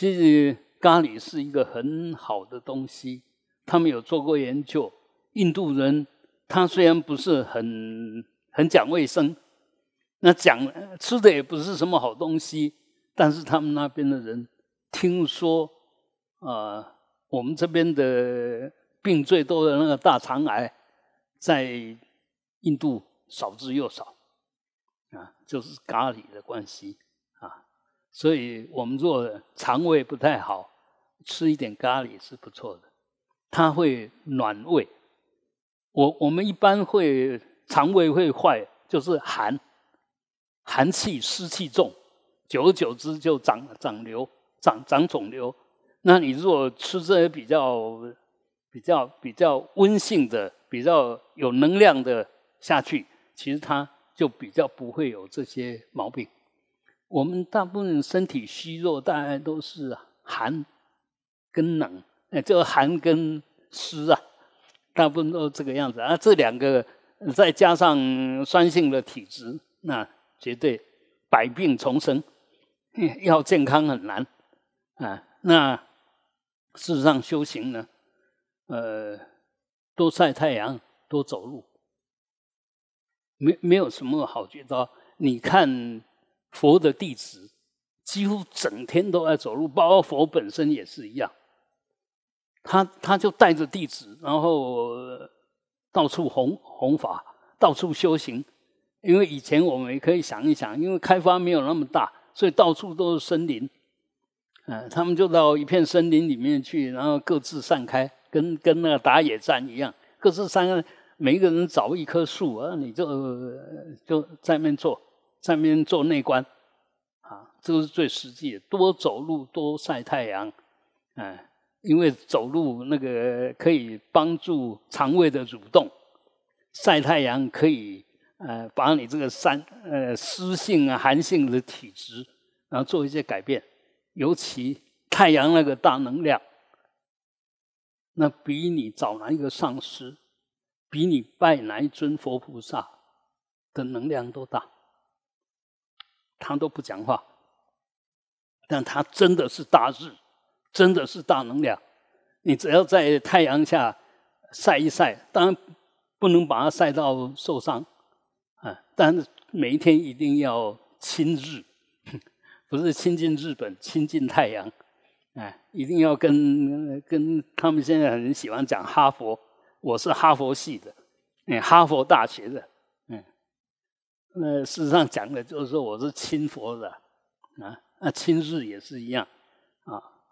其实咖喱是一个很好的东西，他们有做过研究。印度人他虽然不是很很讲卫生，那讲吃的也不是什么好东西，但是他们那边的人听说，呃，我们这边的病最多的那个大肠癌，在印度少之又少，啊，就是咖喱的关系。所以我们做肠胃不太好，吃一点咖喱是不错的，它会暖胃。我我们一般会肠胃会坏，就是寒，寒气湿气重，久而久之就长长瘤长长肿瘤。那你如果吃这些比较比较比较温性的、比较有能量的下去，其实它就比较不会有这些毛病。我们大部分身体虚弱，大概都是寒跟冷，哎，就寒跟湿啊，大部分都这个样子啊。这两个再加上酸性的体质，那绝对百病丛生，要健康很难啊。那事实上修行呢，呃，多晒太阳，多走路，没没有什么好绝招。你看。佛的弟子几乎整天都在走路，包括佛本身也是一样。他他就带着弟子，然后到处弘弘法，到处修行。因为以前我们也可以想一想，因为开发没有那么大，所以到处都是森林。嗯，他们就到一片森林里面去，然后各自散开，跟跟那个打野战一样，各自三个，每一个人找一棵树，啊，你就就在那坐。上面做内观，啊，这个是最实际。的。多走路，多晒太阳，嗯，因为走路那个可以帮助肠胃的蠕动，晒太阳可以呃把你这个三呃湿性啊寒性的体质然后做一些改变。尤其太阳那个大能量，那比你找哪一个上师，比你拜哪一尊佛菩萨的能量都大。他都不讲话，但他真的是大日，真的是大能量。你只要在太阳下晒一晒，当然不能把它晒到受伤，啊！但是每一天一定要亲日，不是亲近日本，亲近太阳，哎，一定要跟跟他们现在很喜欢讲哈佛，我是哈佛系的，哎，哈佛大学的。那事实上讲的就是说，我是亲佛的，啊，那亲日也是一样，啊。